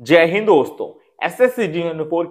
जय हिंद दोस्तों S S C जी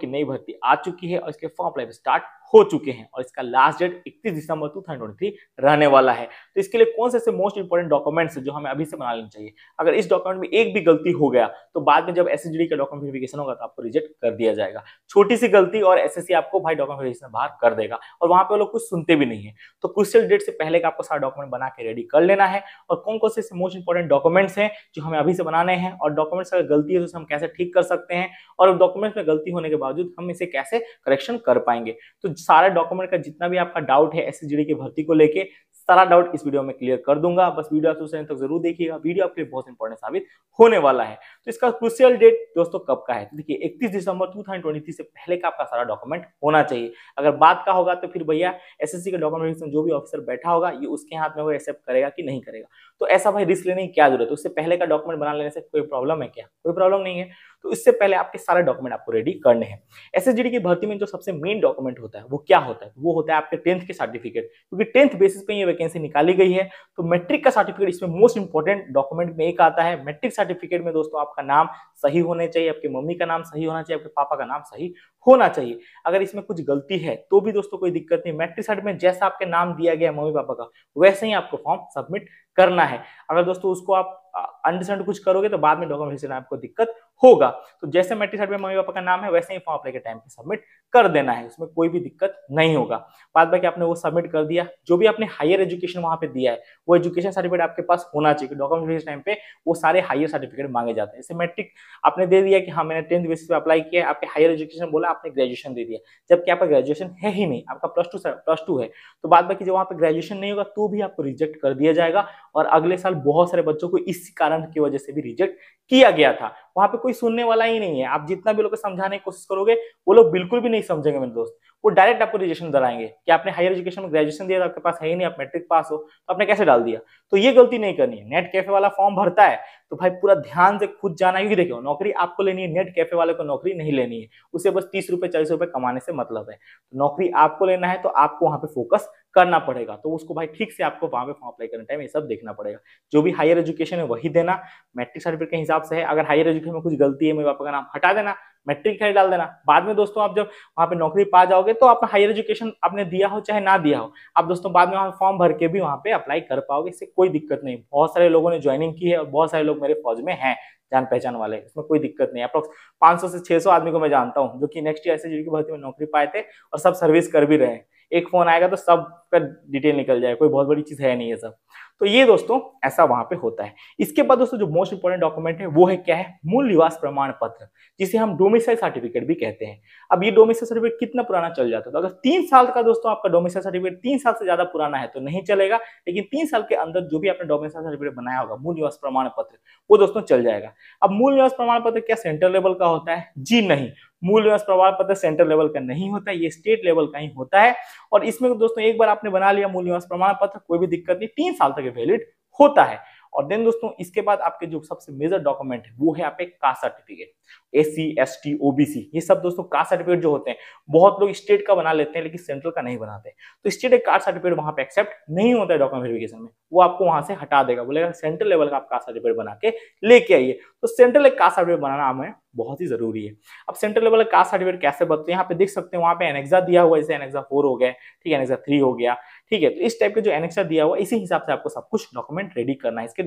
की नई भर्ती आ चुकी है और इसके फॉर्म अप्लाई स्टार्ट हो चुके हैं और इसका लास्ट डेट 31 दिसंबर 2023 रहने वाला है तो इसके लिए कौन से ऐसे मोस्ट इंपॉर्टेंट डॉक्यूमेंट्स जो हमें अभी से बना लेना चाहिए अगर इस डॉक्यूमेंट में एक भी गलती हो गया तो बाद में जब एस का डॉक्यूमेंट वेरिफिकेशन होगा तो आपको रिजेक्ट कर दिया जाएगा छोटी सी गलती और एस आपको भाई डॉक्यूमेंट बाहर कर देगा और वहां पर लोग कुछ सुनते भी नहीं है तो क्रिस्टल डेट से पहले का आपको सारा डॉक्यूमेंट बना के रेडी कर लेना है और कौन कौन से ऐसे मोस्ट इंपॉर्टेंट डॉक्यूमेंट्स हैं जो हमें अभी से बनाने हैं और डॉक्यूमेंट्स अगर गलती है तो उसे हम कैसे ठीक कर सकते हैं और डॉक्यूमेंट्स में गलती होने के बावजूद हम इसे कैसे करेक्शन कर पाएंगे तो सारे डॉक्यूमेंट का जितना भी आपका डाउट है एस की भर्ती को लेकर सारा डाउट इस वीडियो में क्लियर कर दूंगा बस वीडियो आप उसे तक जरूर देखिएगा वीडियो आपके लिए बहुत इंपॉर्टेंट साबित होने वाला है तो इसका क्रुशियल डेट दोस्तों कब का है तो देखिए 31 दिसंबर 2023 से पहले का आपका सारा डॉक्यूमेंट होना चाहिए अगर बात का होगा तो फिर भैया एसएससी का डॉक्यूमेंटेशन जो भी ऑफिसर बैठा होगा ये उसके हाथ में वो एक्सेप्ट करेगा कि नहीं करेगा तो ऐसा भाई रिस्क लेने की क्या जरूरत है उससे पहले का डॉक्यूमेंट बना लेने से कोई प्रॉब्लम है क्या कोई प्रॉब्लम नहीं है तो इससे पहले आपके सारे डॉक्यूमेंट आपको रेडी करने हैं एस की भर्ती में जो सबसे मेन डॉक्यूमेंट होता है वो क्या होता है वो होता है आपके टेंथ के सर्टिफिकेट क्योंकि टेंथ बेसिस पे ये वैकेंसी निकाली गई है तो मैट्रिक का सर्टिफिकेट इसमें मोस्ट इंपॉर्टेंट डॉक्यूमेंट में एक आता है मैट्रिक सर्टिफिकेट में दोस्तों आपका नाम सही होने चाहिए आपकी मम्मी का नाम सही होना चाहिए आपके पापा का नाम सही होना चाहिए अगर इसमें कुछ गलती है तो भी दोस्तों कोई दिक्कत नहीं मैट्रिक सर्टिफिकेट में जैसा आपके नाम दिया गया मम्मी पापा का वैसे ही आपको फॉर्म सबमिट करना है अगर दोस्तों उसको आप अंडरस्टैंड कुछ करोगे तो बाद में डॉक्यूमेंटेशन आपको दिक्कत होगा तो जैसे मेट्रिक साइड में मम्मी पापा का नाम है वैसे ही फॉर्म अप्लाई के टाइम पे सबमिट कर देना है उसमें कोई भी दिक्कत नहीं होगा बाद बाकी आपने वो सबमिट कर दिया जो भी आपने हायर एजुकेशन वहां पे दिया है वो एजुकेशन सर्टिफिकेट आपके पास होना चाहिए डॉक्यूमेंटेशन टाइम पे वो सारे हायर सर्टिफिकेट मांगे जाते हैं जैसे मैट्रिक आपने दे दिया कि हाँ मैंने टेंथ बेसिस पे अप्लाई किया आपके हायर एजुकेशन बोला आपने ग्रेजुएशन दे दिया जबकि आपका ग्रेजुएशन है ही नहीं आपका प्लस टू प्लस टू है तो बाद बाकी जब वहाँ पर ग्रेजुएशन नहीं होगा तो भी आपको रिजेक्ट कर दिया जाएगा और अगले साल बहुत सारे बच्चों को इस कारण की वजह से भी रिजेक्ट किया गया था वहां पे कोई सुनने वाला ही नहीं है आप जितना भी लोग समझाने की कोशिश करोगे वो लोग बिल्कुल भी नहीं समझेंगे मेरे दोस्त वो डायरेक्ट आपको रिजेक्शन दिलाएंगे कि आपने हायर एजुकेशन में ग्रेजुएशन दिया तो आपके पास है ही नहीं आप मैट्रिक पास हो तो आपने कैसे डाल दिया तो ये गलती नहीं करनी है नेट कैफे वाला फॉर्म भरता है तो भाई पूरा ध्यान से खुद जाना क्योंकि देखो नौकरी आपको लेनी है नेट कैफे वाले को नौकरी नहीं लेनी है उसे बस तीस रुपए चालीस रुपए कमाने से मतलब है तो नौकरी आपको लेना है तो आपको वहां पर फोकस करना पड़ेगा तो उसको भाई ठीक से आपको वहां पे फॉर्म अप्लाई करने टाइम ये सब देखना पड़ेगा जो भी हायर एजुकेशन है वही देना मैट्रिक सर्टिफिकेट के हिसाब से है अगर हायर एजुकेशन में कुछ गलती है मेरे बाप का नाम हटा देना मैट्रिक खाली डाल देना बाद में दोस्तों आप जब वहाँ पे नौकरी पा जाओगे तो आप हायर एजुकेशन आपने दिया हो चाहे ना दिया हो आप दोस्तों बाद में वहाँ फॉर्म भर के भी वहाँ पे अप्लाई कर पाओगे इससे कोई दिक्कत नहीं बहुत सारे लोगों ने ज्वाइनिंग की है और बहुत सारे लोग मेरे फौज में हैं जान पहचान वाले इसमें कोई दिक्कत नहीं अप्रोक्स पाँच से 600 आदमी को मैं जानता हूँ जो कि नेक्स्ट ईयर एस की भर्ती में नौकरी पाए थे और सब सर्विस कर भी रहे हैं एक फोन आएगा तो सब का डिटेल निकल जाए कोई बहुत बड़ी चीज़ है नहीं है सब तो ये दोस्तों ऐसा वहां पे होता है इसके बाद दोस्तों जो मोस्ट इंपोर्टेंट डॉक्यूमेंट है वो है क्या है मूल निवास प्रमाण पत्र जिसे हम डोमिसाइल सर्टिफिकेट भी कहते हैं अब ये डोमिसाइल सर्टिफिकेट कितना पुराना चल जाता है तो अगर तीन साल का दोस्तों आपका डोमिसाइल सर्टिफिकेट तीन साल से ज्यादा पुराना है तो नहीं चलेगा लेकिन तीन साल के अंदर जो भी आपने डोमिसाइल सर्टिफिकेट बनाया होगा मूल निवास प्रमाण पत्र वो दोस्तों चल जाएगा अब मूल निवास प्रमाण पत्र क्या सेंट्रल लेवल का होता है जी नहीं मूल निवास प्रमाण पत्र सेंट्रल लेवल का नहीं होता है ये स्टेट लेवल का ही होता है और इसमें दोस्तों एक बार आपने बना लिया मूल निवास प्रमाण पत्र कोई भी दिक्कत नहीं तीन साल तक आगे वैलिड होता है और देन दोस्तों इसके बाद आपके जो सबसे मेजर डॉक्यूमेंट है वो है आप पे caste certificate S C S T OBC ये सब दोस्तों कास्ट सर्टिफिकेट जो होते हैं बहुत लोग स्टेट का बना लेते हैं लेकिन सेंट्रल का नहीं बनाते तो स्टेट एक कास्ट सर्टिफिकेट वहां पे एक्सेप्ट नहीं होता है डॉक्यूमेंट वेरिफिकेशन में वो आपको वहां से हटा देगा बोलेगा सेंट्रल लेवल का आप कास्ट सर्टिफिकेट बना के लेके आइए तो सेंट्रल एक कास्ट सर्टिफिकेट बनाना हमें बहुत ही जरूरी है अब सेंट्रल लेवल का कास्ट सर्टिफिकेट कैसे बनते हैं यहाँ पे देख सकते हैं वहां पे एनेक्सा दिया हुआ जैसे एनेक्सा फोर हो गया ठीक है एनेक्सा थ्री हो गया ठीक है तो इस टाइप के जो एनेक्सर दिया हुआ इसी हिसाब से आपको सब कुछ डॉक्यूमेंट रेडी करना है इसके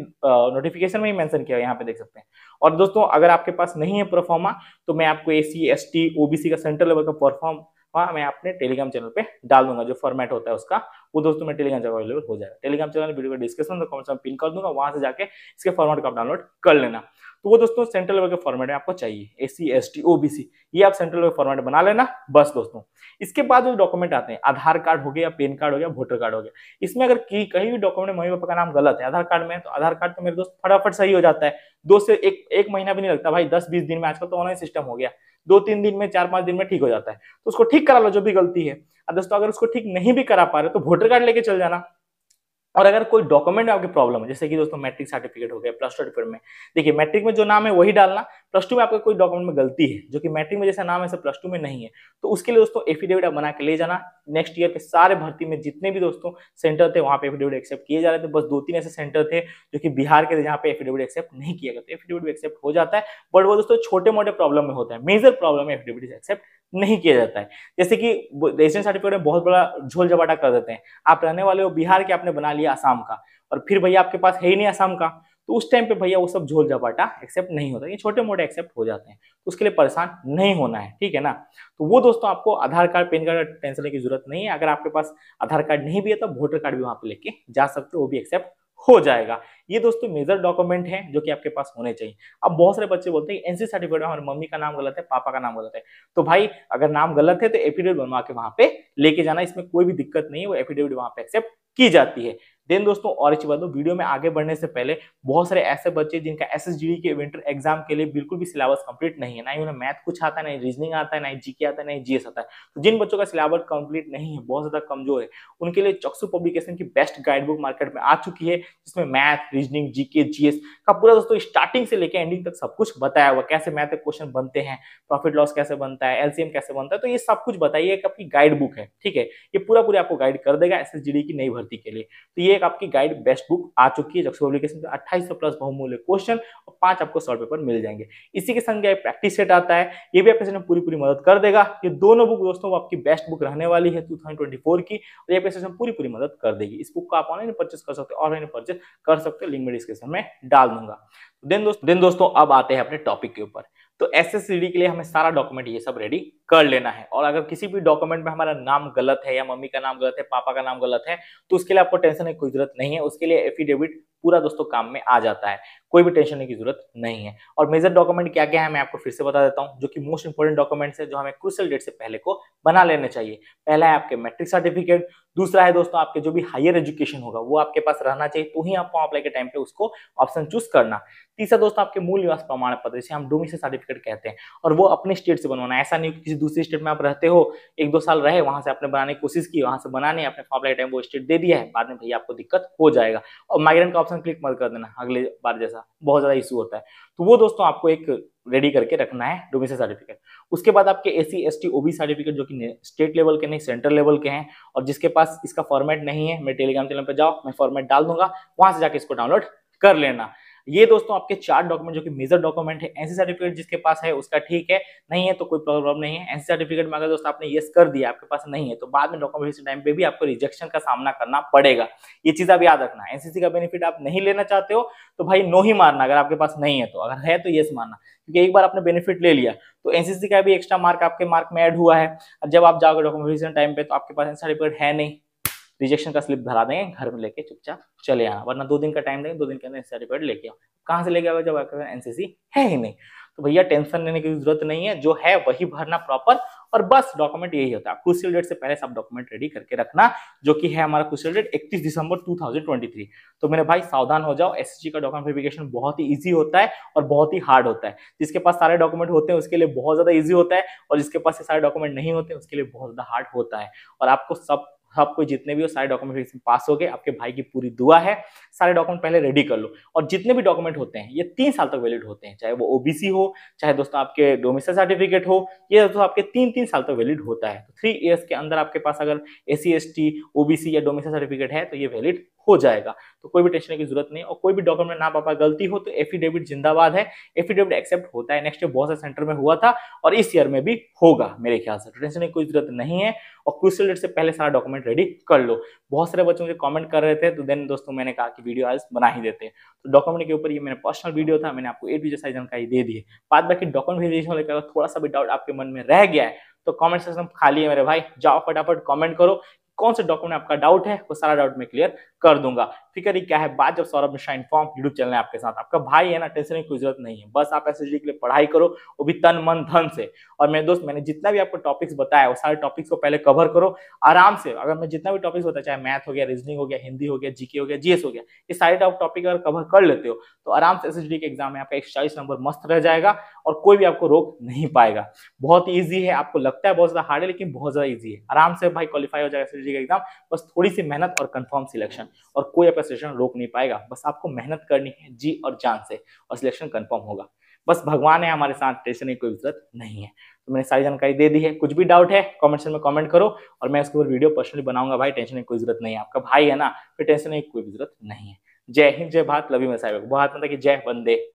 नोटिफिकेशन में ही मेंशन किया यहाँ पे देख सकते हैं और दोस्तों अगर आपके पास नहीं है परफॉर्मा तो मैं आपको A C S T OBC का सेंट्रल लेवल का परफॉर्म वहाँ मैं अपने टेलीग्राम चैनल पे डाल दूंगा जो फॉर्मेट होता है उसका वो दोस्तों में टेलीग्राम चैनल अवेलेबल हो जाएगा टेलीग्राम चैनल वीडियो का डिस्क्रिप्शन कमेंट में पिन कर दूंगा वहाँ से जाके इसके फॉर्मेट का डाउनलोड कर लेना तो वो दोस्तों सेंट्रल लेवल के फॉर्मेट में आपको चाहिए A C S T OBC ये आप सेंट्रल लेवल फॉर्मेट बना लेना बस दोस्तों इसके बाद जो डॉक्यूमेंट आते हैं आधार कार्ड हो गया पेन कार्ड हो गया वोटर कार्ड हो गया इसमें अगर की कहीं भी डॉक्यूमेंट मम्मी पापा का नाम गलत है आधार कार्ड में तो आधार कार्ड तो मेरे दोस्त फटाफट सही हो जाता है दो से एक, एक महीना भी नहीं लगता भाई दस बीस दिन में आजकल तो ऑनलाइन सिस्टम हो गया दो तीन दिन में चार पांच दिन में ठीक हो जाता है तो उसको ठीक करा लो जो भी गलती है दोस्तों अगर उसको ठीक नहीं भी करा पा रहे तो वोटर कार्ड लेके चल जाना और अगर कोई डॉक्यूमेंट आपकी प्रॉब्लम है जैसे कि दोस्तों मैट्रिक सर्टिफिकेट हो गया प्लस टू सर्टिफिकेट में देखिए मैट्रिक में जो नाम है वही डालना प्लस टू में आपका कोई डॉक्यूमेंट में गलती है जो कि मैट्रिक में जैसा नाम है प्लस टू में नहीं है तो उसके लिए दोस्तों एफिडेविट आप बना के ले जाना नेक्स्ट ईयर के सारे भर्ती में जितने भी दोस्तों सेंटर थे वहाँ पे एफिडेविट एक्सेप्ट किए जा रहे थे बस दो तीन ऐसे सेंटर थे जो कि बिहार के थे जहाँ पे एफिडेविट एक्सेप्ट नहीं किया गया तो एफिडेविट भी एक्सेप्ट हो जाता है बट वो दोस्तों छोटे मोटे प्रॉब्लम में होता है मेजर प्रॉब्लम है एफिडेविट एक्सेप्ट नहीं किया जाता है जैसे कि रेजिडेंस सर्टिफिकेट में बहुत बड़ा झोल झपाटा कर देते हैं आप रहने वाले हो बिहार के आपने बना लिया आसाम का और फिर भैया आपके पास है ही नहीं आसाम का तो उस टाइम पे भैया वो सब झोल झपाटा एक्सेप्ट नहीं होता ये छोटे मोटे एक्सेप्ट हो जाते हैं तो उसके लिए परेशान नहीं होना है ठीक है ना तो वो दोस्तों आपको Aadhaar card PAN card tension लेने की जरूरत नहीं है अगर आपके पास आधार कार्ड नहीं भी है तो वोटर कार्ड भी वहाँ पे लेके जा सकते हो वो भी एक्सेप्ट हो जाएगा ये दोस्तों मेजर डॉक्यूमेंट है जो कि आपके पास होने चाहिए अब बहुत सारे बच्चे बोलते हैं एनसी सर्टिफिकेट हमारे मम्मी का नाम गलत है पापा का नाम गलत है तो भाई अगर नाम गलत है तो एफिडेविट बनवा के वहां पे लेके जाना इसमें कोई भी दिक्कत नहीं है वो एफिडेविट वहां पे एक्सेप्ट की जाती है देन दोस्तों और अच्छी बात वीडियो में आगे बढ़ने से पहले बहुत सारे ऐसे बच्चे जिनका एस के विंटर एग्जाम के लिए बिल्कुल भी सिलेबस कंप्लीट नहीं है ना ही उन्हें मैथ कुछ आता है ना रीजनिंग आता है ना जीके आता है ना जीएस आता है तो जिन बच्चों का सिलेबस कंप्लीट नहीं है बहुत ज्यादा कमजोर है उनके लिए चक्सु पब्लिकेशन की बेस्ट गाइड बुक मार्केट में आ चुकी है जिसमें मैथ रीजनिंग जीके जीएस का पूरा दोस्तों स्टार्टिंग से लेकर एंडिंग तक सब कुछ बताया हुआ कैसे मैथ क्वेश्चन बनते हैं प्रॉफिट लॉस कैसे बनता है एलसीएम कैसे बनता है तो ये सब कुछ बताइए आपकी गाइड बुक है ठीक है ये पूरा पूरी आपको गाइड कर देगा एस की नई भर्ती के लिए तो ये एक आपकी गाइड बेस्ट बुक आ चुकी है जक्सु पब्लिकेशन में अट्ठाईस प्लस बहुमूल्य क्वेश्चन और पांच आपको शॉर्ट पेपर मिल जाएंगे इसी के संग प्रैक्टिस सेट आता है ये भी आपके पूरी पूरी मदद कर देगा ये दोनों बुक दोस्तों आपकी बेस्ट बुक रहने वाली है टू की और ये आपके पूरी पूरी मदद कर देगी इस बुक को आप ऑनलाइन परचेस कर सकते ऑनलाइन परचेस कर सकते लिंक में डिस्क्रिप्शन में डाल दूंगा तो देन दोस्तों देन दोस्तों अब आते हैं अपने टॉपिक के ऊपर तो एस के लिए हमें सारा डॉक्यूमेंट ये सब रेडी कर लेना है और अगर किसी भी डॉक्यूमेंट में हमारा नाम गलत है या मम्मी का नाम गलत है पापा का नाम गलत है तो उसके लिए आपको टेंशन की कोई जरूरत नहीं है उसके लिए एफिडेविट पूरा दोस्तों काम में आ जाता है कोई भी टेंशन लेने की जरूरत नहीं है और मेजर डॉक्यूमेंट क्या क्या है मैं आपको फिर से बता देता हूँ जो कि मोस्ट इंपॉर्टेंट डॉक्यूमेंट्स है जो हमें क्रूशल डेट से पहले को बना लेने चाहिए पहला है आपके मैट्रिक सर्टिफिकेट दूसरा है दोस्तों आपके जो भी हायर एजुकेशन होगा वो आपके पास रहना चाहिए तो ही आप फॉर्म अप्लाई के टाइम पे उसको ऑप्शन चूज करना तीसरा दोस्तों आपके मूल निवास प्रमाण पत्र जिसे हम डोमिस सर्टिफिकेट कहते हैं और वो अपने स्टेट से बनवाना ऐसा नहीं कि किसी दूसरे स्टेट में आप रहते हो एक दो साल रहे वहां से आपने बनाने की कोशिश की वहां से बनाने अपने फॉर्म अप्लाई टाइम वो स्टेट दे दिया है बाद में भैया आपको दिक्कत हो जाएगा और माइग्रेंट का ऑप्शन क्लिक मत कर देना अगले बार जैसा जैसा बहुत ज़्यादा इशू होता है तो वो दोस्तों आपको एक रेडी करके रखना है डोमेसी सर्टिफिकेट उसके बाद आपके A C S T O certificate जो कि स्टेट लेवल के नहीं सेंट्रल लेवल के हैं और जिसके पास इसका फॉर्मेट नहीं है मेरे टेलीग्राम चैनल पर जाओ मैं फॉर्मेट डाल दूंगा वहां से जाके इसको डाउनलोड कर लेना ये दोस्तों आपके चार डॉक्यूमेंट जो कि मेजर डॉक्यूमेंट है एनसी सर्टिफिकेट जिसके पास है उसका ठीक है नहीं है तो कोई प्रॉब्लम नहीं है एनसी सर्टिफिकेट में अगर दोस्तों आपने येस कर दिया आपके पास नहीं है तो बाद में डॉक्यूमेंटेशन टाइम पे भी आपको रिजेक्शन का सामना करना पड़ेगा ये चीज आप याद रखना एनसीसी का बेनिफिट आप नहीं लेना चाहते हो तो भाई नो ही मारना अगर आपके पास नहीं है तो अगर है तो येस मारना क्योंकि एक बार आपने बेनिफिट ले लिया तो एनसीसी का भी एक्स्ट्रा मार्क आपके मार्क में एड हुआ है जब आप जाओगे डॉक्यूमेंटेशन टाइम पे तो आपके पास एनसी सर्टिफिकेट है नहीं रिजेक्शन का स्लिप भरा देंगे घर में लेके चुपचाप चले आना वरना दो दिन का टाइम देंगे दो दिन के अंदर सर्टिफिकेट लेके आओ कहाँ से लेके आओ जब आपके पास एनसीसी है ही नहीं तो भैया टेंशन लेने की जरूरत नहीं है जो है वही भरना प्रॉपर और बस डॉक्यूमेंट यही होता है क्रूशियल डेट से पहले सब डॉक्यूमेंट रेडी करके रखना जो कि है हमारा क्रूशियल डेट 31 दिसंबर 2023 तो मेरे भाई सावधान हो जाओ एस का डॉक्यूमेंट वेरिफिकेशन बहुत ही ईजी होता है और बहुत ही हार्ड होता है जिसके पास सारे डॉक्यूमेंट होते हैं उसके लिए बहुत ज्यादा ईजी होता है और जिसके पास ये सारे डॉक्यूमेंट नहीं होते उसके लिए बहुत ज्यादा हार्ड होता है और आपको सब आपको जितने भी हो सारे डॉक्यूमेंट पास हो गए आपके भाई की पूरी दुआ है सारे डॉक्यूमेंट पहले रेडी कर लो और जितने भी डॉक्यूमेंट होते हैं ये तीन साल तक वैलिड होते हैं चाहे वो ओबीसी हो चाहे दोस्तों आपके डोमिसल सर्टिफिकेट हो ये दोस्तों आपके तीन तीन साल तक वैलिड होता है तो थ्री ईयर्स के अंदर आपके पास अगर ए सी एस टी ओबीसी या डोमिसल सर्टिफिकेट है तो ये वैलिड हो जाएगा तो कोई भी टेंशन की जरूरत नहीं और कोई भी डॉक्यूमेंट ना पापा गलती हो तो एफिडेविट जिंदाबाद है एफिडेविट एक्सेप्ट होता है नेक्स्ट ईयर बहुत सारे सेंटर में हुआ था और इस ईयर में भी होगा मेरे ख्याल से तो टेंशन की कोई जरूरत नहीं है और क्रूसियल डेट से पहले सारा डॉक्यूमेंट रेडी कर लो बहुत सारे बच्चे मुझे कॉमेंट कर रहे थे तो देन दोस्तों मैंने कहा कि वीडियो आज बना ही देते तो डॉक्यूमेंट के ऊपर ये मेरा पर्सनल वीडियो था मैंने आपको ए टू जैसा जानकारी दे दी है बाद बाकी डॉक्यूमेंट वेरिएशन लेकर थोड़ा सा भी डाउट आपके मन में रह गया है तो कमेंट सेक्शन खाली है मेरे भाई जाओ फटाफट कमेंट करो कौन से डॉक्यूमेंट आपका डाउट है वो सारा डाउट मैं क्लियर कर दूंगा फिकर ही क्या है बात जब Saurabh Mishra inform YouTube channel है आपके साथ आपका भाई है ना टेंशन की कोई जरूरत नहीं है बस आप एस के लिए पढ़ाई करो वो भी तन मन धन से और मेरे दोस्त मैंने जितना भी आपको टॉपिक्स बताया वो सारे टॉपिक्स को पहले कवर करो आराम से अगर मैं जितना भी टॉपिक्स बताया चाहे मैथ हो गया रीजनिंग हो गया हिंदी हो गया जीके हो गया जीएस हो गया ये सारे टॉपिक अगर कवर कर लेते हो तो आराम से एस के एग्जाम में आपका एक नंबर मस्त रह जाएगा और कोई भी आपको रोक नहीं पाएगा बहुत ईजी है आपको लगता है बहुत ज्यादा हार्ड है लेकिन बहुत ज्यादा ईजी है आराम से भाई क्वालिफाई हो जाएगा एस का एग्जाम बस थोड़ी सी मेहनत और कंफर्म सिलेक्शन और कोई आपका सिलेक्शन रोक नहीं पाएगा बस आपको मेहनत करनी है जी और जान से और सिलेक्शन कन्फर्म होगा बस भगवान है हमारे साथ टेंशन की कोई जरूरत नहीं है तो मैंने सारी जानकारी दे दी है कुछ भी डाउट है कमेंट सेक्शन में कमेंट करो और मैं उसके ऊपर वीडियो पर्सनली बनाऊंगा भाई टेंशन की कोई जरूरत नहीं है आपका भाई है ना फिर टेंशन की कोई जरूरत नहीं है जय हिंद जय भारत लवी मैं साहब बहुत मतलब की जय बंदे